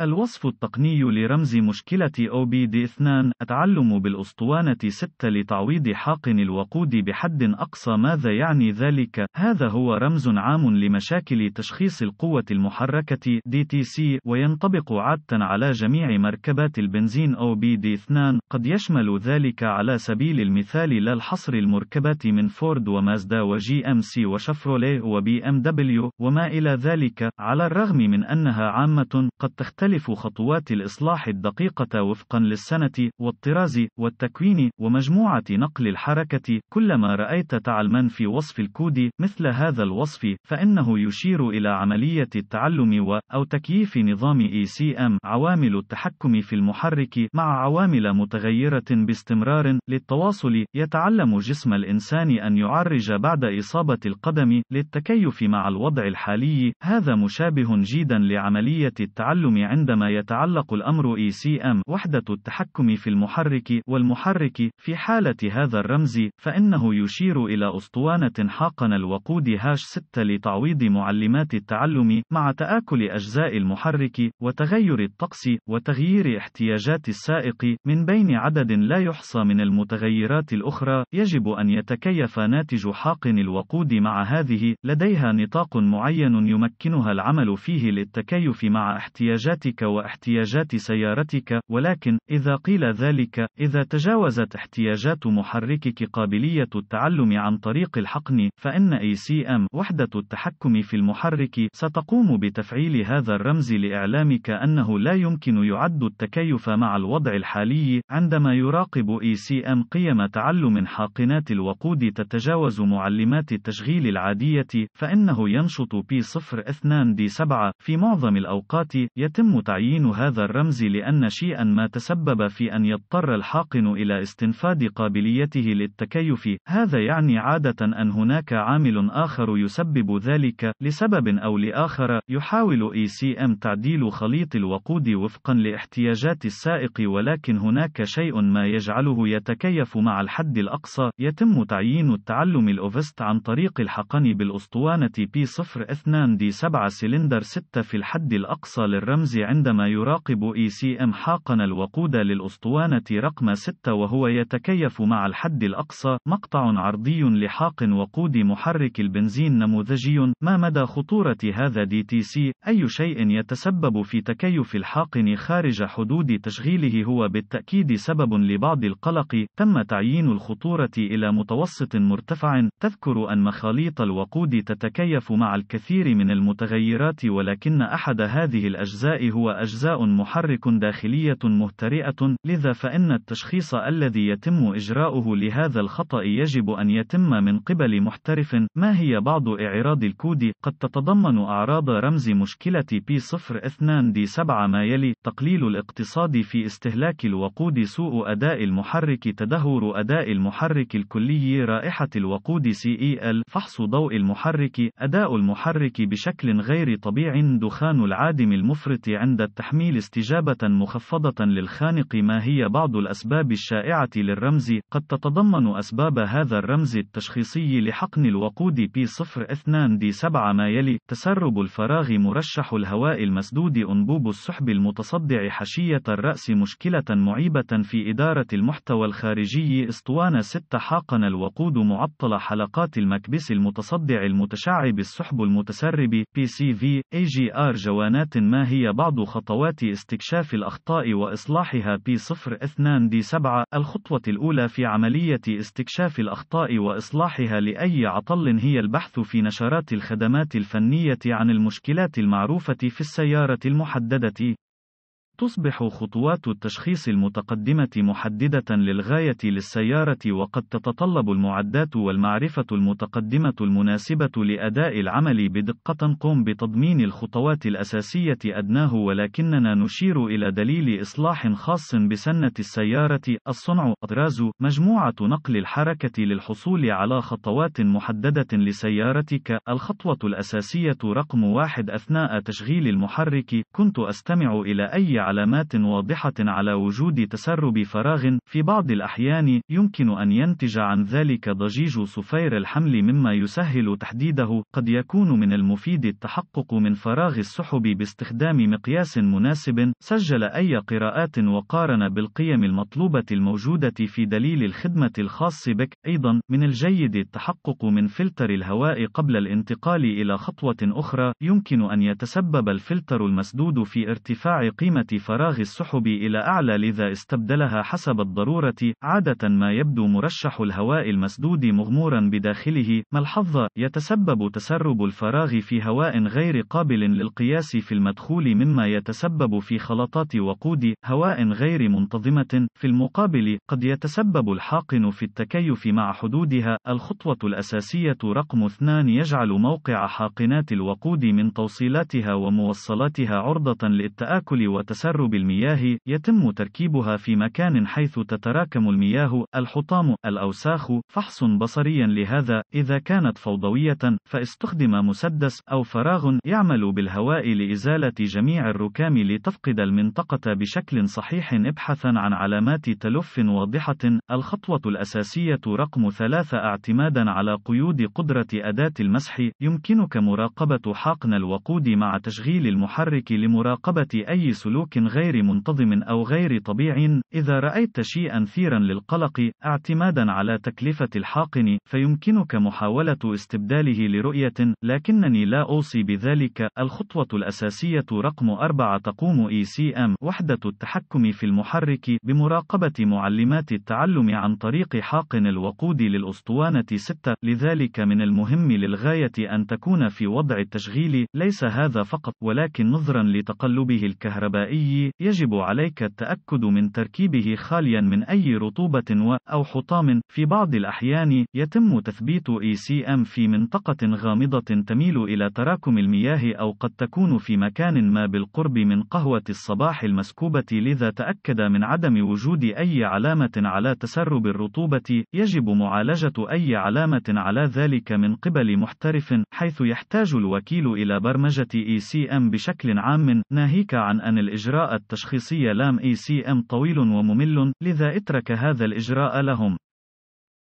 الوصف التقني لرمز مشكلة OBD2 التعلم بالأسطوانة 6 لتعويض حاقن الوقود بحد أقصى ماذا يعني ذلك؟ هذا هو رمز عام لمشاكل تشخيص القوة المحركة DTC وينطبق عادة على جميع مركبات البنزين OBD2 قد يشمل ذلك على سبيل المثال لا الحصر المركبات من فورد ومازدا وجي ام سي وشفروليه وبي ام دبليو وما إلى ذلك على الرغم من أنها عامة قد تختلف تختلف خطوات الإصلاح الدقيقة وفقا للسنة، والطراز، والتكوين، ومجموعة نقل الحركة. كلما رأيت تعلما في وصف الكود مثل هذا الوصف، فإنه يشير إلى عملية التعلم و أو تكييف نظام ECM عوامل التحكم في المحرك مع عوامل متغيرة باستمرار للتواصل. يتعلم جسم الإنسان أن يعرج بعد إصابة القدم للتكيف مع الوضع الحالي. هذا مشابه جيدا لعملية التعلم عند عندما يتعلق الأمر ECM وحدة التحكم في المحرك والمحرك في حالة هذا الرمز فإنه يشير إلى أسطوانة حاقن الوقود هاش 6 لتعويض معلمات التعلم مع تآكل أجزاء المحرك وتغير الطقس وتغيير احتياجات السائق من بين عدد لا يحصى من المتغيرات الأخرى يجب أن يتكيف ناتج حاقن الوقود مع هذه لديها نطاق معين يمكنها العمل فيه للتكيف مع احتياجات سيارتك واحتياجات سيارتك، ولكن إذا قيل ذلك، إذا تجاوزت احتياجات محركك قابلية التعلم عن طريق الحقن، فإن ACM وحدة التحكم في المحرك ستقوم بتفعيل هذا الرمز لإعلامك أنه لا يمكن يعد التكيف مع الوضع الحالي عندما يراقب ACM قيم تعلم حاقنات الوقود تتجاوز معلمات التشغيل العادية، فإنه ينشط P02D7 في معظم الأوقات يتم تعيين هذا الرمز لأن شيئا ما تسبب في أن يضطر الحاقن إلى استنفاد قابليته للتكيف، هذا يعني عادة أن هناك عامل آخر يسبب ذلك، لسبب أو لآخر، يحاول ECM تعديل خليط الوقود وفقا لاحتياجات السائق ولكن هناك شيء ما يجعله يتكيف مع الحد الأقصى، يتم تعيين التعلم الأوفست عن طريق الحقن بالأسطوانة P02 D7 سلندر 6 في الحد الأقصى للرمز عندما يراقب اي سي ام حاقن الوقود للأسطوانة رقم 6 وهو يتكيف مع الحد الأقصى مقطع عرضي لحاق وقود محرك البنزين نموذجي ما مدى خطورة هذا دي تي سي أي شيء يتسبب في تكيف الحاقن خارج حدود تشغيله هو بالتأكيد سبب لبعض القلق تم تعيين الخطورة إلى متوسط مرتفع تذكر أن مخاليط الوقود تتكيف مع الكثير من المتغيرات ولكن أحد هذه الأجزاء هو أجزاء محرك داخلية مهترئة، لذا فإن التشخيص الذي يتم إجراؤه لهذا الخطأ يجب أن يتم من قبل محترف. ما هي بعض إعراض الكود؟ قد تتضمن أعراض رمز مشكلة P02 D7 ما يلي: تقليل الاقتصاد في استهلاك الوقود، سوء أداء المحرك، تدهور أداء المحرك الكلي، رائحة الوقود CEL، فحص ضوء المحرك، أداء المحرك بشكل غير طبيعي، دخان العادم المفرط عند التحميل استجابة مخفضة للخانق ما هي بعض الأسباب الشائعة للرمز قد تتضمن أسباب هذا الرمز التشخيصي لحقن الوقود P02 D7 ما يلي تسرب الفراغ مرشح الهواء المسدود أنبوب السحب المتصدع حشية الرأس مشكلة معيبة في إدارة المحتوى الخارجي اسطوانة 6 حاقن الوقود معطل حلقات المكبس المتصدع المتشعب السحب المتسرب PCV AGR جوانات ما هي بعض بعض خطوات استكشاف الأخطاء وإصلاحها p 02 d 7 الخطوة الأولى في عملية استكشاف الأخطاء وإصلاحها لأي عطل هي البحث في نشرات الخدمات الفنية عن المشكلات المعروفة في السيارة المحددة تصبح خطوات التشخيص المتقدمة محددة للغاية للسيارة وقد تتطلب المعدات والمعرفة المتقدمة المناسبة لأداء العمل بدقة قم بتضمين الخطوات الأساسية أدناه ولكننا نشير إلى دليل إصلاح خاص بسنة السيارة الصنع أطراز مجموعة نقل الحركة للحصول على خطوات محددة لسيارتك الخطوة الأساسية رقم واحد أثناء تشغيل المحرك كنت أستمع إلى أي علامات واضحة على وجود تسرب فراغ، في بعض الأحيان، يمكن أن ينتج عن ذلك ضجيج صفير الحمل مما يسهل تحديده، قد يكون من المفيد التحقق من فراغ السحب باستخدام مقياس مناسب، سجل أي قراءات وقارن بالقيم المطلوبة الموجودة في دليل الخدمة الخاص بك، أيضا، من الجيد التحقق من فلتر الهواء قبل الانتقال إلى خطوة أخرى، يمكن أن يتسبب الفلتر المسدود في ارتفاع قيمة فراغ السحب إلى أعلى لذا استبدلها حسب الضرورة عادة ما يبدو مرشح الهواء المسدود مغمورا بداخله ما الحظ يتسبب تسرب الفراغ في هواء غير قابل للقياس في المدخول مما يتسبب في خلطات وقود هواء غير منتظمة في المقابل قد يتسبب الحاقن في التكيف مع حدودها الخطوة الأساسية رقم 2 يجعل موقع حاقنات الوقود من توصيلاتها وموصلاتها عرضة للتآكل وتسرب تخر المياه يتم تركيبها في مكان حيث تتراكم المياه، الحطام، الأوساخ، فحص بصري لهذا، إذا كانت فوضوية، فاستخدم مسدس أو فراغ يعمل بالهواء لإزالة جميع الركام لتفقد المنطقة بشكل صحيح ابحثا عن علامات تلف واضحة. الخطوة الأساسية رقم ثلاثة اعتمادا على قيود قدرة أداة المسح، يمكنك مراقبة حقن الوقود مع تشغيل المحرك لمراقبة أي سلوك بشكل غير منتظم أو غير طبيعي، إذا رأيت شيئًا ثيرًا للقلق اعتمادًا على تكلفة الحاقن، فيمكنك محاولة استبداله لرؤية، لكنني لا أوصي بذلك. الخطوة الأساسية رقم أربعة تقوم ECM وحدة التحكم في المحرك بمراقبة معلمات التعلم عن طريق حاقن الوقود للأسطوانة 6 لذلك من المهم للغاية أن تكون في وضع التشغيل ليس هذا فقط ولكن نظرا لتقلبه الكهربائي الجوي يجب عليك التأكد من تركيبه خاليا من أي رطوبة و أو حطام في بعض الأحيان يتم تثبيت ECM في منطقة غامضة تميل إلى تراكم المياه أو قد تكون في مكان ما بالقرب من قهوة الصباح المسكوبة لذا تأكد من عدم وجود أي علامة على تسرب الرطوبة يجب معالجة أي علامة على ذلك من قبل محترف حيث يحتاج الوكيل إلى برمجة ECM بشكل عام ناهيك عن أن الإجراء التشخيصي لام ECM طويل وممل لذا اترك هذا الإجراء لهم